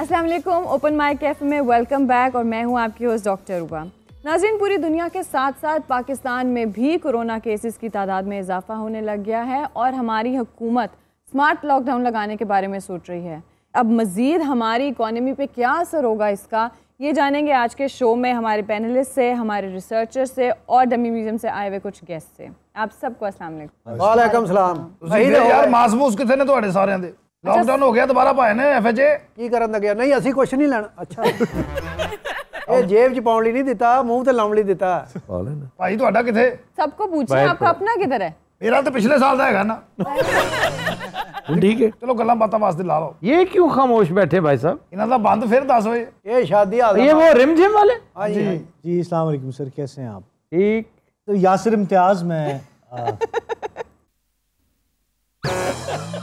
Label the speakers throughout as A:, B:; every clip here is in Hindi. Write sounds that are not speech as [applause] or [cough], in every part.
A: अस्सलाम वालेकुम ओपन माइक कैफ़े में वेलकम बैक और मैं हूं आपकी होस्ट डॉक्टर रूबा नाजिन पूरी दुनिया के साथ साथ पाकिस्तान में भी कोरोना केसेस की तादाद में इजाफा होने लग गया है और हमारी हुकूमत स्मार्ट लॉकडाउन लगाने के बारे में सोच रही है अब मज़ीद हमारी इकॉनमी पे क्या असर होगा इसका ये जानेंगे आज के शो में हमारे पैनलिस्ट से हमारे रिसर्चर से और डमी म्यूजियम से आए हुए कुछ गेस्ट से आप सबको असल
B: वाले
A: ਲੌਕਡਾਊਨ ਹੋ ਗਿਆ ਦੁਬਾਰਾ
C: ਪਾਏ ਨੇ ਐਫਐਚਏ
B: ਕੀ ਕਰਨ ਲੱਗਿਆ ਨਹੀਂ ਅਸੀਂ ਕੁਝ ਨਹੀਂ ਲੈਣਾ ਅੱਛਾ ਇਹ ਜੇਬ ਚ ਪਾਉਣ ਲਈ ਨਹੀਂ ਦਿੱਤਾ ਮੂੰਹ ਤੇ ਲਾਉਣ ਲਈ ਦਿੱਤਾ ਭਾਈ
C: ਤੁਹਾਡਾ ਕਿੱਥੇ
A: ਸਭ ਕੋ ਪੁੱਛੇ ਆਪਕਾ ਆਪਣਾ ਕਿੱਧਰ मेरा
C: तो पिछले साल का है ना ठीक है चलो गल बातें वास्ते ला लो ये क्यों खामोश बैठे भाई साहब इन्हों का बंद फिर दस बजे ये शादी ये वो रिम जिम वाले हाँ जी
D: जी
E: अस्सलाम वालेकुम सर कैसे हैं आप ठीक तो यासिर इम्तियाज मैं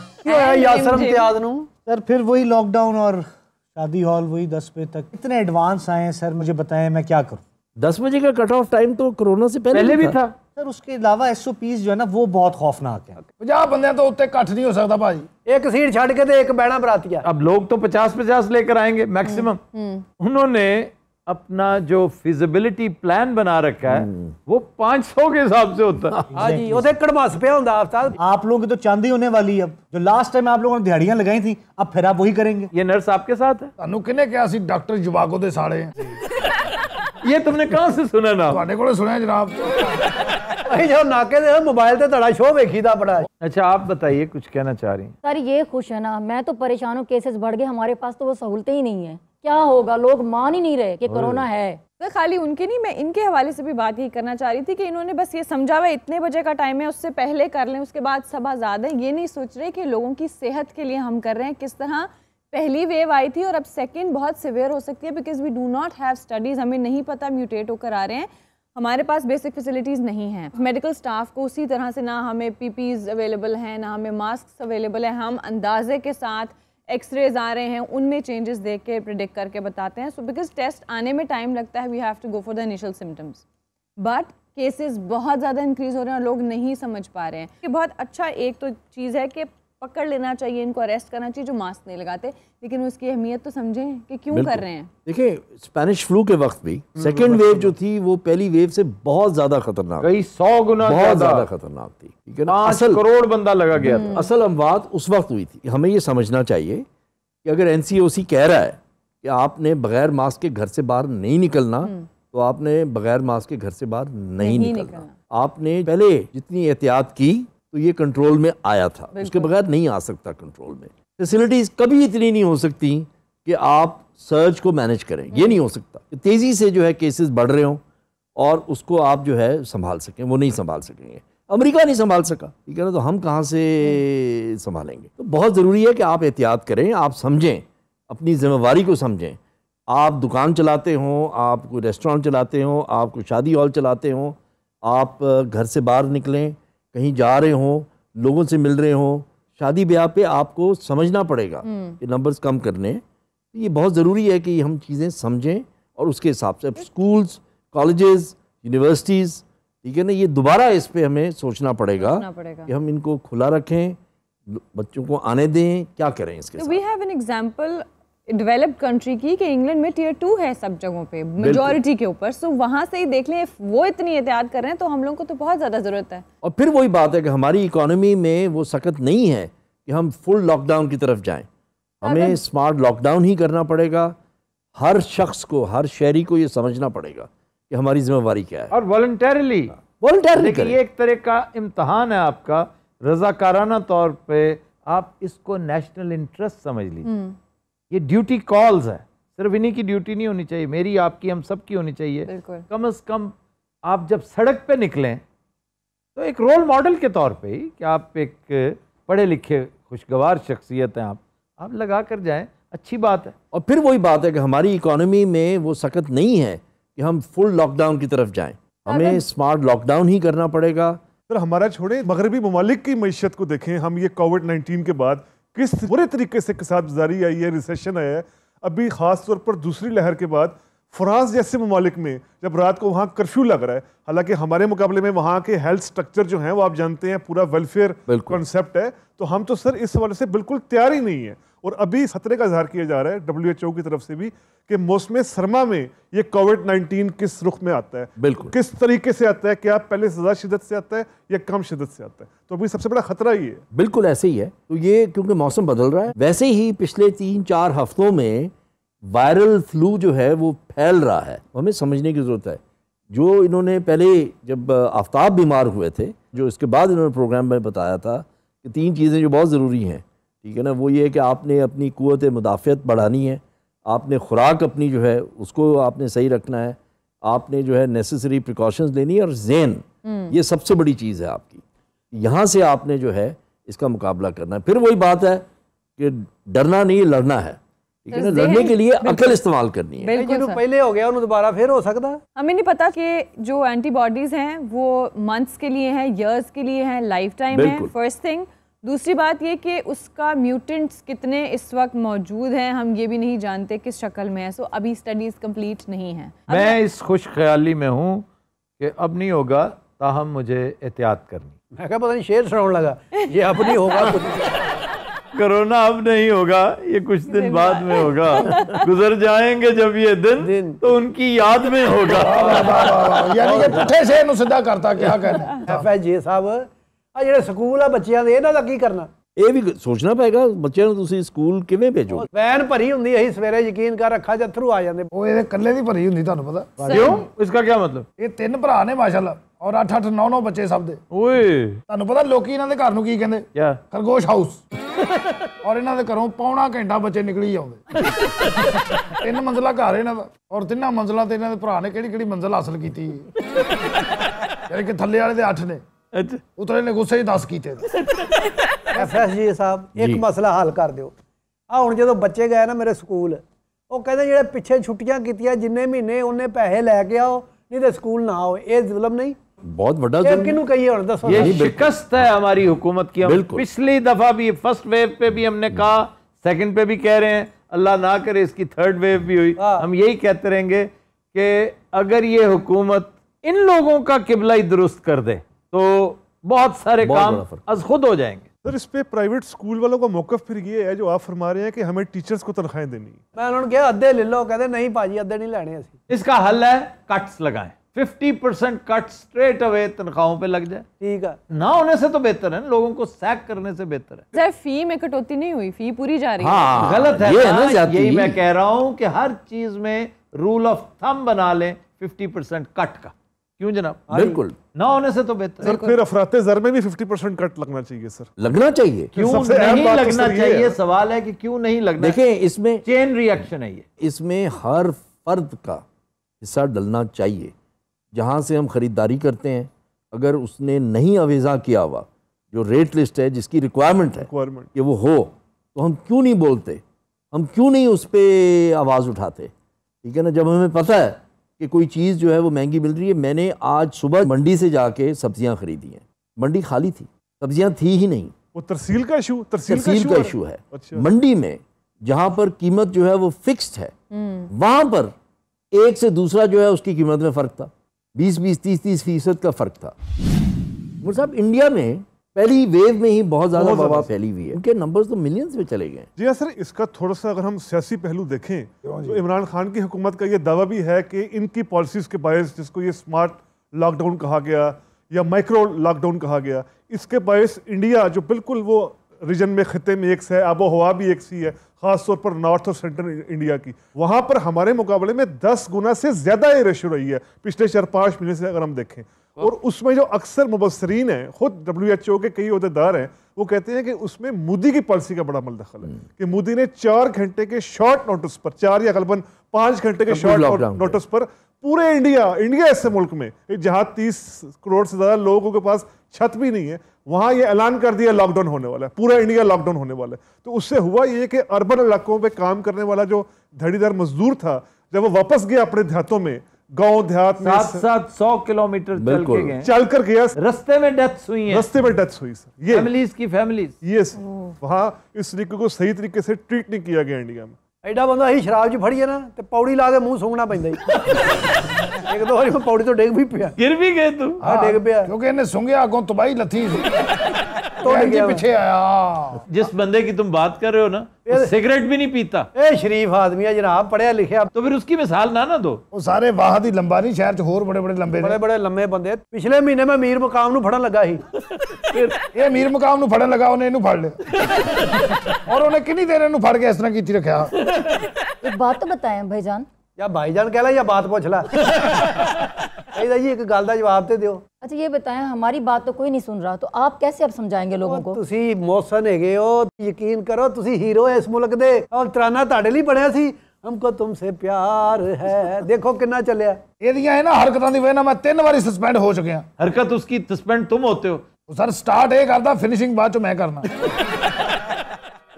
A: [laughs] क्यों
B: आया सर फिर वही लॉकडाउन और शादी हॉल वही दस बजे तक इतने एडवांस आए हैं सर मुझे बताएं मैं क्या करूं दस बजे का कट ऑफ टाइम तो कोरोना से पहले, पहले भी था भी था सर उसके अलावा एस ओ पीज जो है ना वो बहुत खौफनाक है पचास बंद तो उत्ते कट नहीं हो सकता भाजी एक सीट छड़ के तो एक बरात बराती अब
E: लोग तो पचास पचास लेकर आएंगे मैक्सिमम उन्होंने अपना जो फिजिबिलिटी प्लान बना रखा है हम्म। वो पांच सौ के हिसाब से होता है हाँ तो कड़मास पे होता आप लोगों की तो चांदी होने वाली अब जो लास्ट टाइम आप लोगों ने दिहाड़ियां लगाई थी अब फिर आप वही करेंगे
C: ये नर्स आपके साथ है ਤੁਹਾਨੂੰ किने क्या ਸੀ ਡਾਕਟਰ ਜਵਾਗੋ ਦੇ ਸਾਲੇ ये तुमने कहां से सुना ना ਤੁਹਾਡੇ ਕੋਲੇ ਸੁਣਿਆ ਜਨਾਬ ਅਸੀਂ ਜੋ ਨਾਕੇ ਦੇ ਮੋਬਾਈਲ ਤੇ ਤੁਹਾਡਾ ਸ਼ੋਅ
E: ਵੇਖੀਦਾ ਬੜਾ अच्छा आप बताइए कुछ कहना चाह रही
A: सर ये खुश है ना मैं तो परेशान हूँ केसेस बढ़ गए हमारे पास तो वो सहूलतें ही नहीं है क्या होगा लोग मान ही नहीं रहे कि कोरोना है तो खाली उनके नहीं मैं इनके हवाले से भी बात यही करना चाह रही थी कि इन्होंने बस ये समझा हुआ इतने बजे का टाइम है उससे पहले कर लें उसके बाद सभा ज़्यादा है ये नहीं सोच रहे कि लोगों की सेहत के लिए हम कर रहे हैं किस तरह पहली वेव आई थी और अब सेकेंड बहुत सिवियर हो सकती है because we do not have studies हमें नहीं पता म्यूटेट होकर आ रहे हैं हमारे पास बेसिक फैसिलिटीज़ नहीं हैं मेडिकल स्टाफ को उसी तरह से ना हमें पीपीज़ अवेलेबल हैं ना हमें मास्क अवेलेबल है हम अंदाजे के साथ एक्सरेज आ रहे हैं उनमें चेंजेस देख के प्रिडिक्ट करके बताते हैं सो बिकॉज टेस्ट आने में टाइम लगता है we have to go for the initial symptoms but cases बहुत ज़्यादा इंक्रीज़ हो रहे हैं और लोग नहीं समझ पा रहे हैं कि बहुत अच्छा एक तो चीज़ है कि पकड़ लेना चाहिए इनको अरेस्ट करना चाहिए जो मास्क नहीं लगाते लेकिन उसकी अहमियत तो समझें कि क्यों कर रहे हैं
F: देखिए स्पेनिश फ्लू के वक्त भी सेकेंड हम्म, वेव जो थी वो पहली वेव से बहुत ज्यादा खतरनाक कई सौ गुना बहुत ज्यादा खतरनाक थी ठीक है ना असल करोड़ बंदा लगा गया था हम्म। असल अमवात उस वक्त हुई थी हमें ये समझना चाहिए कि अगर एन कह रहा है कि आपने बगैर मास्क के घर से बाहर नहीं निकलना हम्म। तो आपने बगैर मास्क के घर से बाहर नहीं, नहीं निकलना।, निकलना आपने पहले जितनी एहतियात की तो ये कंट्रोल में आया था उसके बगैर नहीं आ सकता कंट्रोल में फैसिलिटीज़ कभी इतनी नहीं हो सकती कि आप सर्च को मैनेज करें ये नहीं हो सकता तेज़ी से जो है केसेस बढ़ रहे हों और उसको आप जो है संभाल सकें वो नहीं संभाल सकेंगे अमेरिका नहीं संभाल सका ठीक है ना तो हम कहाँ से संभालेंगे तो बहुत ज़रूरी है कि आप एहतियात करें आप समझें अपनी जिम्मेवारी को समझें आप दुकान चलाते हों आप कोई रेस्टोरेंट चलाते हों आप कोई शादी हॉल चलाते हों आप घर से बाहर निकलें कहीं जा रहे हों लोगों से मिल रहे हों शादी ब्याह पे आपको समझना पड़ेगा हम्म। कि नंबर्स कम करने तो ये बहुत ज़रूरी है कि हम चीज़ें समझें और उसके हिसाब से स्कूल्स कॉलेजेस यूनिवर्सिटीज़ ठीक है ना ये दोबारा इस पर हमें सोचना पड़ेगा, सोचना पड़ेगा कि हम इनको खुला रखें बच्चों को आने दें क्या करें इसके we
A: have an example developed country की कि इंग्लैंड में टीयर टू है सब जगहों पे मेजोरिटी के ऊपर सो वहाँ से ही देख लें वो इतनी एहतियात कर रहे हैं तो हम लोगों को तो बहुत ज़्यादा ज़रूरत है
F: और फिर वही बात है कि हमारी इकोनॉमी में वो सख्त नहीं है कि हम फुल लॉकडाउन की तरफ जाएँ हमें स्मार्ट लॉकडाउन ही करना पड़ेगा हर शख्स को हर शहरी को ये समझना पड़ेगा कि हमारी जिम्मेवारी क्या है और
E: वॉल्टरली हाँ, वॉल्टरली ये एक तरह का इम्तहान है आपका रजाकाराना तौर पर आप इसको नेशनल इंटरेस्ट समझ लीजिए हम्म। ये ड्यूटी कॉल्स है सिर्फ इन्हीं की ड्यूटी नहीं होनी चाहिए मेरी आपकी हम सब की होनी चाहिए कम अज़ कम आप जब सड़क पे निकलें तो एक रोल मॉडल के तौर पे ही कि आप एक पढ़े लिखे खुशगवार शख्सियत हैं आप आप लगा कर जाएं
F: अच्छी बात है और फिर वही बात है कि हमारी इकोनॉमी में वो सकत नहीं है कि हम फुल
D: लॉकडाउन की तरफ
F: जाएं हाँ, हमें स्मार्ट
D: लॉकडाउन ही करना पड़ेगा सर हमारा छोड़े मगरबी ममालिक की मीशत को देखें हम ये कोविड नाइन्टीन के बाद किस बुरे तरीके से साथ गुजारी आई है रिसेशन आया है अभी ख़ास तौर पर दूसरी लहर के बाद फ्रांस जैसे ममालिक में जब रात को वहाँ कर्फ्यू लग रहा है हालांकि हमारे मुकाबले में वहाँ के हेल्थ स्ट्रक्चर जो हैं वो आप जानते हैं पूरा वेलफेयर कॉन्सेप्ट है तो हम तो सर इस हवाले से बिल्कुल तैयार ही नहीं है और अभी खतरे का इजहार किया जा रहा है डब्ल्यू की तरफ से भी कि मौसम सरमा में ये कोविड 19 किस रुख में आता है बिल्कुल किस तरीके से आता है क्या पहले ज्यादा शिदत से आता है या कम शिदत से आता है तो अभी सबसे बड़ा खतरा ये है बिल्कुल ऐसे ही है तो ये क्योंकि मौसम बदल रहा है वैसे ही पिछले तीन
F: चार हफ्तों में वायरल फ्लू जो है वो फैल रहा है तो हमें समझने की ज़रूरत है जो इन्होंने पहले जब आफ्ताब बीमार हुए थे जो इसके बाद इन्होंने प्रोग्राम में बताया था कि तीन चीज़ें जो बहुत ज़रूरी हैं ठीक है ना वो ये कि आपने अपनी क़वत मुदाफ़त बढ़ानी है आपने ख़ुराक अपनी जो है उसको आपने सही रखना है आपने जो है नेसेसरी प्रिकॉशंस लेनी है और जेन हम्म। ये सबसे बड़ी चीज़ है आपकी यहाँ से आपने जो है इसका मुकाबला करना है फिर वही बात है कि डरना नहीं लड़ना है
B: ठीक है ना तो लड़ने के लिए अकल इस्तेमाल करनी है बिल्कुल पहले हो गया दोबारा फिर हो सकता है
A: हमें नहीं पता कि जो एंटीबॉडीज़ हैं वो मंथ्स के लिए हैं ईयर्स के लिए हैं लाइफ टाइम है फर्स्ट थिंग दूसरी बात ये कि उसका म्यूटेंट्स कितने इस वक्त मौजूद हैं हम ये भी नहीं जानते किस शक्ल में है सो अभी स्टडीज़ कंप्लीट नहीं है मैं
E: इस खुश ख्याली में हूँ कि अब नहीं होगा ताहम मुझे एहतियात करनी मैं क्या पता नहीं शेर सुना लगा ये अब नहीं होगा कोरोना अब नहीं होगा ये कुछ दिन, दिन बाद में होगा गुजर जाएंगे जब ये दिन, दिन। तो उनकी याद में होगा
C: यानी ये
B: से करता क्या कहना हाँ। एफ साहब ਆ ਜਿਹੜੇ ਸਕੂਲ ਆ ਬੱਚਿਆਂ ਦੇ ਇਹਨਾਂ ਦਾ ਕੀ ਕਰਨਾ ਇਹ ਵੀ ਸੋਚਣਾ ਪਏਗਾ ਬੱਚਿਆਂ ਨੂੰ ਤੁਸੀਂ ਸਕੂਲ ਕਿਵੇਂ ਭੇਜੋ ਵੈਨ
C: ਭਰੀ ਹੁੰਦੀ ਹੈ ਸਵੇਰੇ ਯਕੀਨ ਕਰ ਰੱਖਾ ਜਾਂ ਥਰੂ ਆ ਜਾਂਦੇ ਉਹ ਇਹਦੇ ਇਕੱਲੇ ਦੀ ਭਰੀ ਹੁੰਦੀ ਤੁਹਾਨੂੰ ਪਤਾ ਕਿਉਂ ਇਸ ਦਾ ਕੀ ਮਤਲਬ ਇਹ ਤਿੰਨ ਭਰਾ ਨੇ ਮਾਸ਼ਾਅੱਲਾ ਔਰ 8 8 9 9 ਬੱਚੇ ਸਭ ਦੇ ਓਏ ਤੁਹਾਨੂੰ ਪਤਾ ਲੋਕੀ ਇਹਨਾਂ ਦੇ ਘਰ ਨੂੰ ਕੀ ਕਹਿੰਦੇ ਖਰਗੋਸ਼ ਹਾਊਸ ਔਰ ਇਹਨਾਂ ਦੇ ਘਰੋਂ ਪੌਣਾ ਘੰਟਾ ਬੱਚੇ ਨਿਕਲੀ ਜਾਂਦੇ ਤਿੰਨ ਮੰਜ਼ਲਾ ਘਰ ਇਹਨਾਂ ਦਾ ਔਰ ਤਿੰਨਾਂ ਮੰਜ਼ਲਾ ਤੇ ਇਹਨਾਂ ਦੇ ਭਰਾ ਨੇ ਕਿਹੜੀ ਕਿਹੜੀ ਮੰਜ਼ਲ ਹਾਸਲ ਕੀਤੀ ਯਾਨੀ ਕਿ ਥੱਲੇ ਵਾਲੇ ਦੇ 8 ਨੇ ਉਤਰੇ ਨੇ ਗੁੱਸੇ ਹੀ ਦੱਸ ਕੀਤੇ
B: ਐਫਐਸਜੀ ਸਾਹਿਬ ਇੱਕ ਮਸਲਾ ਹੱਲ ਕਰ ਦਿਓ ਆ ਹੁਣ ਜਦੋਂ ਬੱਚੇ ਗਏ ਨਾ ਮੇਰੇ नहीं तो स्कूल ना आओ ये जुलम मतलब नहीं बहुत बड़ा कही ये शिकस्त है हमारी
E: हुकूमत की हम पिछली दफा भी फर्स्ट वेव पे भी हमने कहा सेकंड पे भी कह रहे हैं अल्लाह ना करे इसकी थर्ड वेव भी हुई हाँ। हम यही कहते रहेंगे कि अगर ये हुकूमत इन लोगों का किबला ही दुरुस्त कर दे तो बहुत सारे बहुत काम
D: आज खुद हो जाएंगे सर इस पे प्राइवेट स्कूल वालों का मौका फिर ये है जो आप फरमा रहे हैं कि हमें टीचर्स को तनख्वाहें देनी मैं उन्होंने कहा अद्धे ले लो कहते नहीं पाजी अद्धे नहीं लेने इसका हल है
E: कट्स लगाएं 50 परसेंट कट स्ट्रेट अवे तनख्वाहों पे लग जाए ठीक है ना होने से तो बेहतर है लोगों को सैक करने से बेहतर है
A: सर फी में कटौती नहीं हुई फी पूरी जा रही हाँ, है
E: गलत है ये ना यही मैं कह रहा हूँ कि हर चीज में रूल ऑफ थम बना लें 50 परसेंट कट का क्यों जनाब बिल्कुल ना होने से तो बेहतर सर फिर
D: अफराते जर में भी 50 परसेंट कट लगना चाहिए सर लगना चाहिए क्यों नहीं लगना चाहिए
E: सवाल है कि क्यों नहीं लगना देखिए
F: इसमें चेन रिएक्शन है ये इसमें हर फर्द का हिस्सा डलना चाहिए जहां से हम ख़रीदारी करते हैं अगर उसने नहीं अवेजा किया हुआ जो रेट लिस्ट है जिसकी रिक्वायरमेंट है कि वो हो तो हम क्यों नहीं बोलते हम क्यों नहीं उस पर आवाज़ उठाते ठीक है ना जब हमें पता है कि कोई चीज़ जो है वो महंगी मिल रही है मैंने आज सुबह मंडी से जाके सब्जियां खरीदी हैं मंडी खाली थी सब्जियां थी ही नहीं वो तरसील का इशू तरसील, तरसील का इशू है अच्छा। मंडी में जहां पर कीमत जो है वो फिक्स्ड है हम्म। वहां पर एक से दूसरा जो है उसकी कीमत में फ़र्क था बीस बीस तीस तीस फीसद का फ़र्क था साहब इंडिया में पहली
D: वेव में ही बहुत ज्यादा बवाल फैली हुई है उनके नंबर्स तो मिलियंस में चले गए जी हाँ, सर इसका थोड़ा सा अगर हम सियासी पहलू देखें हाँ तो इमरान खान की हुकूमत का ये दावा भी है कि इनकी पॉलिसीज़ के बायस जिसको ये स्मार्ट लॉकडाउन कहा गया या माइक्रो लॉकडाउन कहा गया इसके बायस इंडिया जो बिल्कुल वो रीजन में खत्े में एक है आबो हवा भी एक सी है खासतौर पर नॉर्थ और सेंट्रल इंडिया की वहाँ पर हमारे मुकाबले में दस गुना से ज़्यादा ये रेशो रही है पिछले चार पाँच महीने से अगर हम देखें और उसमें जो अक्सर मुबसरीन हैं खुद डब्ल्यू एच ओ के कई अहदेदार हैं वो कहते हैं कि उसमें मोदी की पॉलिसी का बड़ा मल दखल है कि मोदी ने चार घंटे के शॉर्ट नोटिस पर चार या गलबन पाँच घंटे के शॉर्ट नोटिस पर पूरे इंडिया इंडिया ऐसे मुल्क में जहाँ तीस करोड़ से ज़्यादा लोगों के पास छत भी नहीं है वहाँ ये ऐलान कर दिया लॉकडाउन होने वाला है पूरा इंडिया लॉकडाउन होने वाला है तो उससे हुआ ये कि अर्बन इलाकों में काम करने वाला जो धड़ीदार मजदूर था जब वो वापस गया अपने देहातों में गांव देहात में सात सात सौ किलोमीटर चल के गए चल कर गया रस्ते में डेथ्स हुई है रस्ते में डेथ्स हुई सर ये फैमिलीज की फैमिलीज ये वहां इस तरीके को सही तरीके से ट्रीट नहीं किया गया इंडिया में ਐਡਾ ਬੰਦਾ ਅਸੀਂ ਸ਼ਰਾਬ 'ਚ ਫੜੀਏ ਨਾ ਤੇ ਪੌੜੀ ਲਾ ਕੇ ਮੂੰਹ ਸੁੰਗਣਾ ਪੈਂਦਾ ਹੀ [laughs] ਇੱਕ ਦੋ ਵਾਰੀ ਮੈਂ
C: ਪੌੜੀ ਤੋਂ ਡੇਗ ਵੀ ਪਿਆ ਗਿਰ ਵੀ ਗਏ ਤੂੰ ਹਾਂ ਡੇਗ ਪਿਆ ਕਿਉਂਕਿ ਇਹਨੇ ਸੁੰਘਿਆ ਅੱਗੋਂ ਤਬਾਈ ਲੱਥੀ ਸੀ
F: पीछे आया
E: [laughs] जिस बंदे की तुम बात कर रहे हो ना सिगरेट भी नहीं पीता
C: ए शरीफ आदमी है जनाब पढ़िया लिखे तो फिर उसकी मिसाल ना ना दो वो सारे वाहद ही लंबा नहीं शहर च होर बड़े बड़े लंबे बड़े बड़े लंबे बंदे पिछले महीने में मीर मुकाम नु फड़न लगा ही ये मीर मुकाम ਨੂੰ ਫੜਨ ਲਗਾ ਉਹਨੇ ਇਹਨੂੰ ਫੜ ਲਿਆ ਔਰ ਉਹਨੇ ਕਿੰਨੀ ਦੇਰ ਇਹਨੂੰ ਫੜ ਕੇ ਇਸ ਤਰ੍ਹਾਂ ਕੀਤੀ ਰੱਖਿਆ
A: ਇੱਕ ਬਾਤ ਤਾਂ ਬਤਾਇਆ ਭਾਈਜਾਨ
B: ਜਾਂ ਭਾਈਜਾਨ ਕਹਿ ਲੈ ਜਾਂ ਬਾਤ ਪੁੱਛ ਲੈ
A: फरीदा जी एक गल का जवाब तो दियो अच्छा ये बताएं हमारी बात तो कोई नहीं सुन रहा तो आप कैसे अब समझाएंगे लोगों को
B: ਤੁਸੀਂ ਮੌਸਨ ਹੈਗੇ ਹੋ ਯਕੀਨ ਕਰੋ ਤੁਸੀਂ ਹੀਰੋ ਇਸ ਮੁਲਕ ਦੇ ਔਰ ਤਰਾਨਾ ਤੁਹਾਡੇ ਲਈ ਬਣਿਆ ਸੀ ਹਮਕੋ ਤੁਮਸੇ ਪਿਆਰ ਹੈ ਦੇਖੋ ਕਿੰਨਾ ਚੱਲਿਆ ਇਹਦੀਆਂ ਇਹ ਨਾ
C: ਹਰਕਤਾਂ ਦੀ ਵਜ੍ਹਾ ਨਾਲ ਮੈਂ ਤਿੰਨ ਵਾਰੀ ਸਸਪੈਂਡ ਹੋ ਚੁੱਕਿਆ हरकत उसकी सस्पेंड तुम होते हो सर स्टार्ट ਇਹ ਕਰਦਾ ਫਿਨਿਸ਼ਿੰਗ ਬਾਅਦ ਚ ਮੈਂ ਕਰਨਾ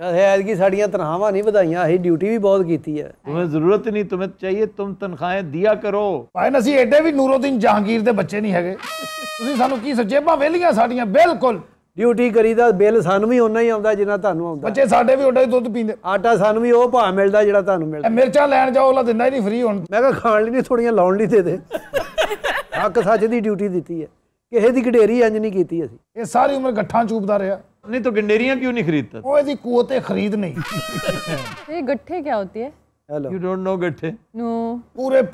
C: ऐद की साड़ियाँ तनख्वाह नहीं बताइया अही ड्यूटी
E: भी बहुत की है तुम्हें जरूरत नहीं तुम्हें चाहिए तुम तनख्वाहें दिया करो भाई असं एडे भी
C: नूरोद्दीन जहांगीर के बच्चे नहीं है सू की जेबा वेलिया साड़ियाँ बिल्कुल ਡਿਊਟੀ
B: ਕਰੀਦਾ ਬਿੱਲ ਸਾਨੂੰ ਵੀ ਉਨਾ ਹੀ ਆਉਂਦਾ ਜਿੰਨਾ ਤੁਹਾਨੂੰ ਆਉਂਦਾ ਬੱਚੇ ਸਾਡੇ ਵੀ ਉਡਾ ਹੀ ਦੁੱਧ ਪੀਂਦੇ ਆਟਾ ਸਾਨੂੰ ਵੀ ਉਹ ਭਾਅ ਮਿਲਦਾ ਜਿਹੜਾ ਤੁਹਾਨੂੰ ਮਿਲਦਾ ਮਿਰਚਾਂ ਲੈਣ ਜਾਓ ਉਹਲਾ ਦਿੰਦਾ ਹੀ ਨਹੀਂ ਫ੍ਰੀ ਹੁਣ ਮੈਂ ਕਿਹਾ ਖਾਣ ਲਈ ਨਹੀਂ ਥੋੜੀਆਂ ਲਾਉਣ ਲਈ ਦੇ ਦੇ
C: ਹੱਕ ਸੱਚ ਦੀ ਡਿਊਟੀ ਦਿੱਤੀ ਹੈ पूरे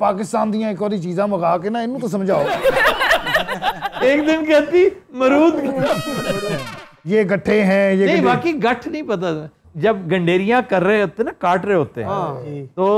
C: पाकिस्तान दी मंगा के ना इनू तो समझाओ एक दिन कहती मरूद ये गट्ठे हैं ये नहीं बाकी
E: गठ नहीं पता जब गंडेरिया कर रहे होते ना काट रहे होते हैं तो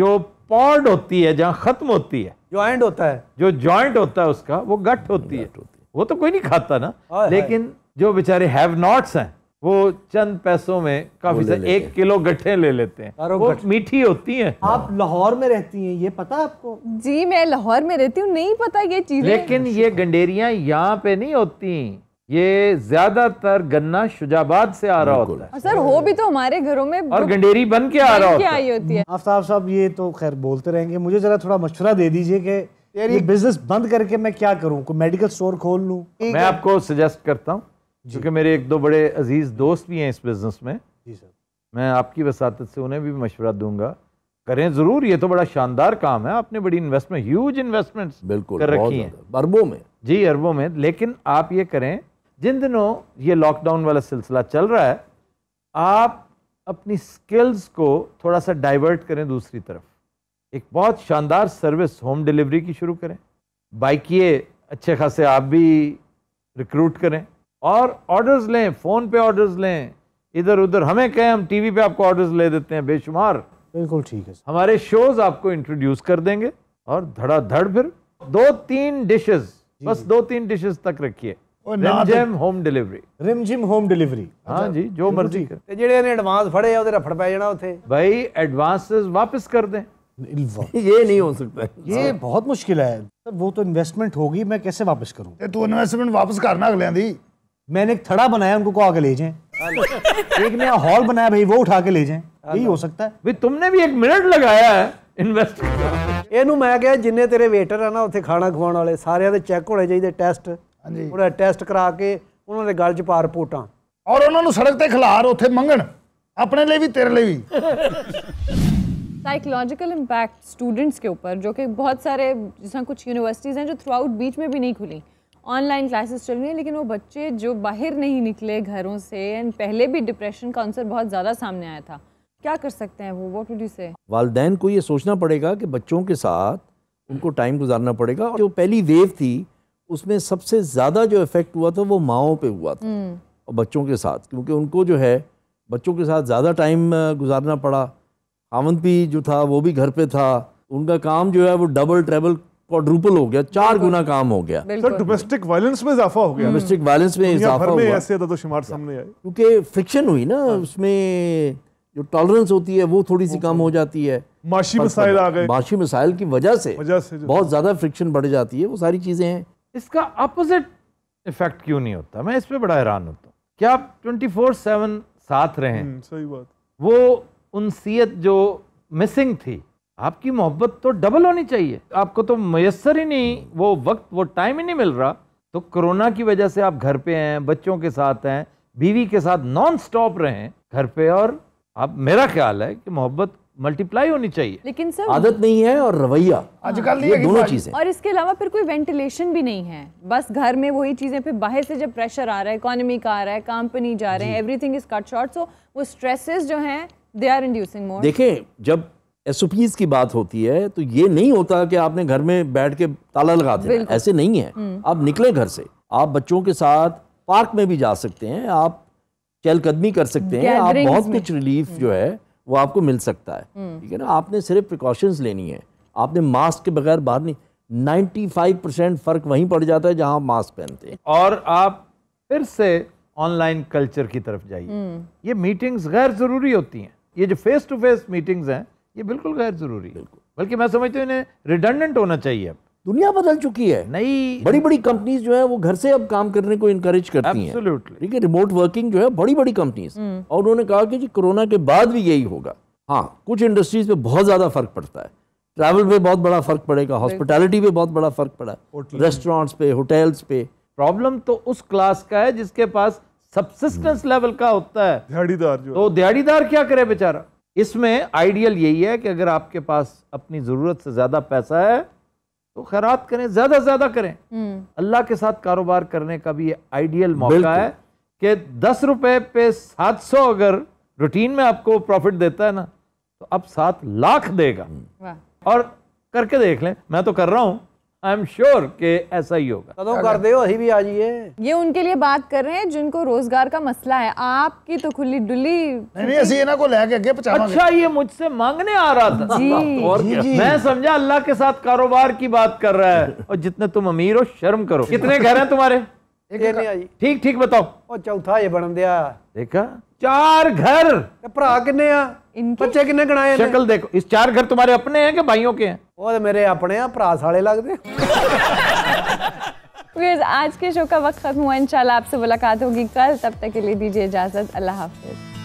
E: जो पॉड होती है जहाँ खत्म होती है ज्वाइंट होता है जो ज्वाइंट होता है उसका वो गट होती है वो तो कोई नहीं खाता ना हाँ, हाँ। लेकिन जो बेचारे हैव नॉट्स हैं वो चंद पैसों में काफी ले ले एक किलो गट्ठे ले लेते हैं वो मीठी होती हैं आप लाहौर में रहती हैं ये पता
A: आपको जी मैं लाहौर में रहती हूँ नहीं पता ये चीज लेकिन ये
E: गंडेरिया यहाँ पे नहीं होती ये ज्यादातर गन्ना शुजाबाद से आ रहा होता है
A: सर हो भी तो हमारे घरों में और गंडेरी
E: बन के आ रहा होता है होती है आफ्ताब साहब ये तो खैर बोलते रहेंगे मुझे जरा थोड़ा मशवरा दे दीजिए कि यार ये बिजनेस बंद करके मैं क्या करूं कोई मेडिकल स्टोर खोल लूं मैं आपको सजेस्ट करता हूं क्योंकि मेरे एक दो बड़े अजीज दोस्त भी हैं इस बिजनेस में जी सर मैं आपकी वसात से उन्हें भी मशवरा दूंगा करें जरूर ये तो बड़ा शानदार काम है आपने बड़ी इन्वेस्टमेंट ह्यूज इन्वेस्टमेंट बिल्कुल कर रखी है अरबों में जी अरबों में लेकिन आप ये करें जिन दिनों ये लॉकडाउन वाला सिलसिला चल रहा है आप अपनी स्किल्स को थोड़ा सा डाइवर्ट करें दूसरी तरफ एक बहुत शानदार सर्विस होम डिलीवरी की शुरू करें बाइकिए अच्छे खासे आप भी रिक्रूट करें और ऑर्डर्स लें फ़ोन पे ऑर्डर्स लें इधर उधर हमें कहें हम टीवी पे आपको ऑर्डर्स ले देते हैं बेशुमार बिल्कुल ठीक है हमारे शोज आपको इंट्रोड्यूस कर देंगे और धड़ाधड़ फिर दो तीन डिशेस बस दो तीन डिशेस तक रखिए और ਰਿਮਜਮ ਹੋਮ ਡਿਲੀਵਰੀ ਰਿਮਜਮ ਹੋਮ ये नहीं हो सकता ये बहुत मुश्किल है सर वो तो इन्वेस्टमेंट होगी मैं कैसे वापस करूँ तू इन्वेस्टमेंट वापस करना अगले दी मैंने एक थड़ा
B: बनाया उनको को ले [laughs] एक नया हॉल बनाया भाई वो उठा के ले हाँ यही हो सकता है भाई तुमने भी मिनट लगाया है [laughs] थोड़ा ਉਹਦਾ करा के उन्होंने गल च पा
C: रिपोर्टा और उन्होंने सड़क से खिलार उ ਤੇ अपने लिए भी तेरे लिए
B: भी
A: साइकोलॉजिकल इम्पैक्ट स्टूडेंट्स के ऊपर जो कि बहुत सारे जैसा कुछ यूनिवर्सिटीज़ हैं जो थ्रू आउट बीच में भी नहीं खुली ऑनलाइन क्लासेस चल रही हैं लेकिन वो बच्चे जो बाहर नहीं निकले घरों से एंड पहले भी डिप्रेशन का आंसर बहुत ज़्यादा सामने आया था क्या कर सकते हैं वो वॉट वुड यू से
F: वालदेन को ये सोचना पड़ेगा कि बच्चों के साथ उनको टाइम गुजारना पड़ेगा और जो पहली वेव थी उसमें सबसे ज़्यादा जो इफ़ेक्ट हुआ था वो माओ पे हुआ था हम्म। और बच्चों के साथ क्योंकि उनको जो है बच्चों के साथ ज़्यादा टाइम गुजारना पड़ा हावंत भी जो था वो भी घर पे था उनका काम जो है वो डबल ट्रेबल क्वाड्रुपल हो गया
D: चार गुना काम हो गया सर डोमेस्टिक वायलेंस में इजाफा हो गया डोमेस्टिक hmm। वायलेंस में इजाफा हो गया तो शुमार सामने आए क्योंकि फ्रिक्शन हुई
F: ना हाँ। उसमें जो टॉलरेंस होती है वो थोड़ी सी कम हो जाती है माशी मसाइल आ गए माशी मसाइल की वजह से, वजह से बहुत ज़्यादा फ्रिक्शन बढ़ जाती है वो सारी चीज़ें हैं इसका अपोजिट इफेक्ट क्यों नहीं होता मैं इस पर बड़ा हैरान होता हूँ
E: क्या आप ट्वेंटी फोर सेवन साथ रहें हम्म, सही बात वो उनसीयत जो मिसिंग थी आपकी मोहब्बत तो डबल होनी चाहिए आपको तो मैसर ही नहीं वो वक्त वो टाइम ही नहीं मिल रहा तो कोरोना की वजह से आप घर पे हैं बच्चों के साथ हैं बीवी के साथ नॉन स्टॉप रहें घर पे और आप मेरा ख्याल है कि मोहब्बत मल्टीप्लाई होनी चाहिए
A: लेकिन सर आदत
E: नहीं है और रवैया आजकल ये दोनों चीजें और
A: इसके अलावा फिर कोई वेंटिलेशन भी नहीं है बस घर में वही चीजें फिर बाहर से जब प्रेशर आ रहा है इकोनॉमी का आ रहा है काम पे नहीं जा रहे हैं everything is cut short so वो स्ट्रेसेस जो हैं दे आर इंड्यूसिंग मोर देखें
F: जब एसओपीज की बात होती है तो ये नहीं होता कि आपने घर में बैठ के ताला लगा दिया ऐसे नहीं है हम्म। आप निकले घर से आप बच्चों के साथ पार्क में भी जा सकते हैं आप चहलकदमी कर सकते हैं आप बहुत कुछ रिलीफ हम्म। जो है वो आपको मिल सकता है हम्म। ठीक है ना आपने सिर्फ प्रिकॉशंस लेनी है आपने मास्क के बगैर बाहर नहीं 95 परसेंट फ़र्क वहीं पड़ जाता है जहां आप मास्क पहनते हैं
E: और आप फिर से ऑनलाइन कल्चर की तरफ जाइए हम्म। ये मीटिंग्स गैर ज़रूरी होती हैं ये जो फेस टू फेस मीटिंग्स हैं ये बिल्कुल गैर ज़रूरी बिल्कुल बल्कि मैं समझती हूँ इन्हें
F: रिडंडेंट होना चाहिए अब दुनिया बदल चुकी है नहीं बड़ी बड़ी कंपनीज जो है वो घर से अब काम करने को इनकरेज करती हैं ठीक है रिमोट वर्किंग जो है बड़ी बड़ी कंपनीज हम्म। और उन्होंने कहा कि जी कोरोना के बाद भी यही होगा हाँ कुछ इंडस्ट्रीज पे बहुत ज़्यादा फर्क पड़ता है ट्रैवल पे बहुत बड़ा फर्क पड़ेगा हॉस्पिटैलिटी पे बहुत बड़ा फर्क पड़ा रेस्टोरेंट्स पे होटल्स पे प्रॉब्लम तो उस क्लास का है जिसके पास
E: सबसिस्टेंस हम्म। लेवल का होता है दिहाड़ीदार जो तो दिहाड़ीदार क्या करे बेचारा इसमें आइडियल यही है कि अगर आपके पास अपनी ज़रूरत से ज़्यादा पैसा है तो खैरात करें ज़्यादा से ज़्यादा करें हम्म। अल्लाह के साथ कारोबार करने का भी आइडियल मौका है कि दस रुपए पे सात सौ अगर रूटीन में आपको प्रॉफिट देता है ना तो अब सात लाख देगा और करके देख लें मैं तो कर रहा हूं आई एम श्योर के ऐसा ही होगा तो कर दे अभी भी आ
B: जाइए
A: ये उनके लिए बात कर रहे हैं जिनको रोजगार का मसला है आपकी तो खुली डुली नहीं ऐसी इन्हें को लेके आगे अच्छा ये मुझसे मांगने आ रहा था जी,
E: और जी, जी। मैं समझा अल्लाह के साथ कारोबार की बात कर रहा है [laughs] और जितने तुम अमीर हो शर्म करो कितने घर हैं
B: तुम्हारे ठीक ठीक बताओ चौथा ये बन दिया देखा चार घर भरा किन्ने बच्चे किन्ने गणाए शक्ल देखो इस चार घर तुम्हारे अपने हैं कि भाइयों के हैं और मेरे अपने हैं भरा साले लगते
A: [laughs] आज के शो का वक्त खत्म हुआ इंशाल्लाह आपसे मुलाकात होगी कल तब तक के लिए दीजिए इजाजत अल्लाह हाफिज़